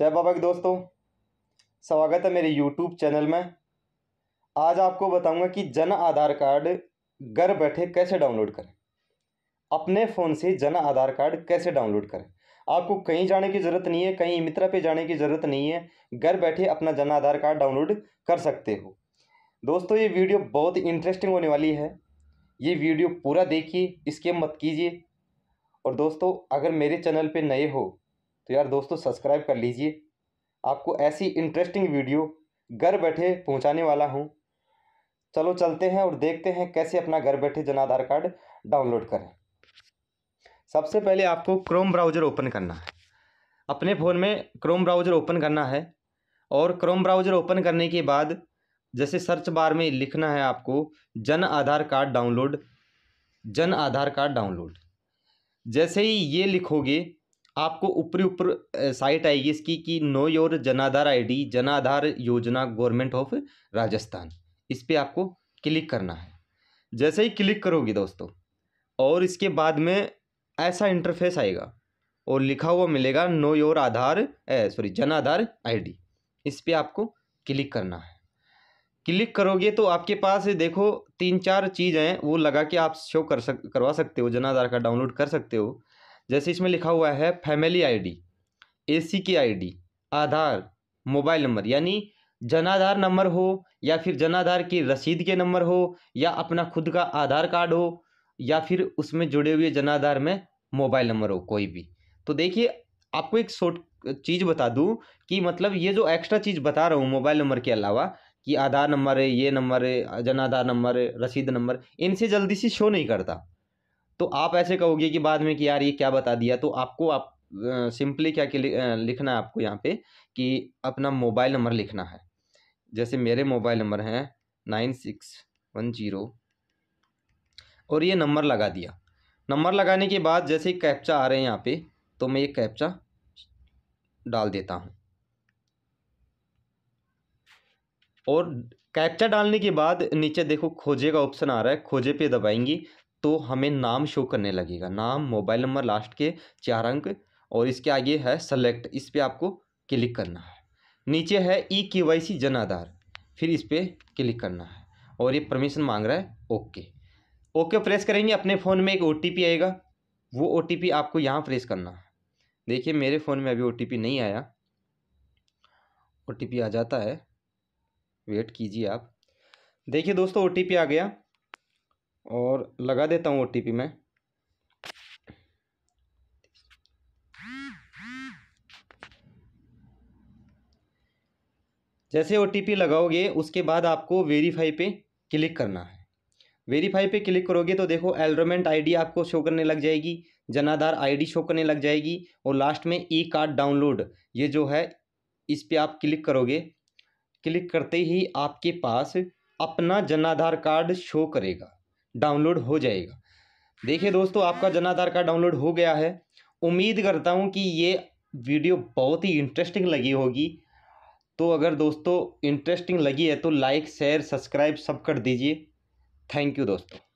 जय बाबा के दोस्तों स्वागत है मेरे यूट्यूब चैनल में आज आपको बताऊंगा कि जन आधार कार्ड घर बैठे कैसे डाउनलोड करें अपने फ़ोन से जन आधार कार्ड कैसे डाउनलोड करें आपको कहीं जाने की ज़रूरत नहीं है कहीं मित्रा पे जाने की ज़रूरत नहीं है घर बैठे अपना जन आधार कार्ड डाउनलोड कर सकते हो दोस्तों ये वीडियो बहुत इंटरेस्टिंग होने वाली है ये वीडियो पूरा देखिए इसके मत कीजिए और दोस्तों अगर मेरे चैनल पे नए हो तो यार दोस्तों सब्सक्राइब कर लीजिए आपको ऐसी इंटरेस्टिंग वीडियो घर बैठे पहुंचाने वाला हूं चलो चलते हैं और देखते हैं कैसे अपना घर बैठे जन आधार कार्ड डाउनलोड करें सबसे पहले आपको क्रोम ब्राउज़र ओपन करना है अपने फ़ोन में क्रोम ब्राउज़र ओपन करना है और क्रोम ब्राउज़र ओपन करने के बाद जैसे सर्च बार में लिखना है आपको जन आधार कार्ड डाउनलोड जन आधार कार्ड डाउनलोड जैसे ही ये लिखोगे आपको ऊपरी ऊपर साइट आएगी इसकी कि नो योर जनाधार आईडी जनाधार योजना गवर्नमेंट ऑफ राजस्थान इस पर आपको क्लिक करना है जैसे ही क्लिक करोगे दोस्तों और इसके बाद में ऐसा इंटरफेस आएगा और लिखा हुआ मिलेगा know your Aadhaar sorry Jan Aadhaar ID इस पर आपको क्लिक करना है क्लिक करोगे तो आपके पास देखो तीन चार चीज़ हैं वो लगा के आप शो कर सक करवा सकते हो जनाधार का डाउनलोड कर सकते हो जैसे इसमें लिखा हुआ है फैमिली आईडी एसी की आईडी आधार मोबाइल नंबर यानी जनाधार नंबर हो या फिर जनाधार की रसीद के नंबर हो या अपना खुद का आधार कार्ड हो या फिर उसमें जुड़े हुए जनाधार में मोबाइल नंबर हो कोई भी तो देखिए आपको एक शॉर्ट चीज़ बता दूं कि मतलब ये जो एक्स्ट्रा चीज़ बता रहा हूँ मोबाइल नंबर के अलावा कि आधार नंबर है ये नंबर है जनाधार नंबर है रसीद नंबर इनसे जल्दी से शो नहीं करता तो आप ऐसे कहोगे कि बाद में कि यार ये क्या बता दिया तो आपको आप सिंपली क्या कि लिखना है आपको यहाँ पे कि अपना मोबाइल नंबर लिखना है जैसे मेरे मोबाइल नंबर हैं नाइन सिक्स वन जीरो और ये नंबर लगा दिया नंबर लगाने के बाद जैसे कैप्चा आ रहे हैं यहाँ पे तो मैं ये कैप्चा डाल देता हूँ और कैप्चा डालने के बाद नीचे देखो खोजे का ऑप्शन आ रहा है खोजे पे दबाएंगी तो हमें नाम शो करने लगेगा नाम मोबाइल नंबर लास्ट के चार अंक और इसके आगे है सेलेक्ट इस पर आपको क्लिक करना है नीचे है ई के वाई सी जन आधार फिर इस पर क्लिक करना है और ये परमिशन मांग रहा है ओके ओके प्रेस करेंगे अपने फ़ोन में एक ओ आएगा वो ओ आपको यहाँ प्रेस करना है देखिए मेरे फ़ोन में अभी ओ नहीं आया ओ आ जाता है वेट कीजिए आप देखिए दोस्तों ओ आ गया और लगा देता हूँ ओ टी पी मैं जैसे ओ टी पी लगाओगे उसके बाद आपको वेरीफाई पे क्लिक करना है वेरीफाई पे क्लिक करोगे तो देखो एलरोमेंट आईडी आपको शो करने लग जाएगी जनाधार आईडी शो करने लग जाएगी और लास्ट में ई कार्ड डाउनलोड ये जो है इस पर आप क्लिक करोगे क्लिक करते ही आपके पास अपना जनाधार कार्ड शो करेगा डाउनलोड हो जाएगा देखिए हम्म। दोस्तों आपका जन आधार कार्ड डाउनलोड हो गया है उम्मीद करता हूँ कि ये वीडियो बहुत ही इंटरेस्टिंग लगी होगी तो अगर दोस्तों इंटरेस्टिंग लगी है तो लाइक शेयर सब्सक्राइब सब कर दीजिए थैंक यू दोस्तों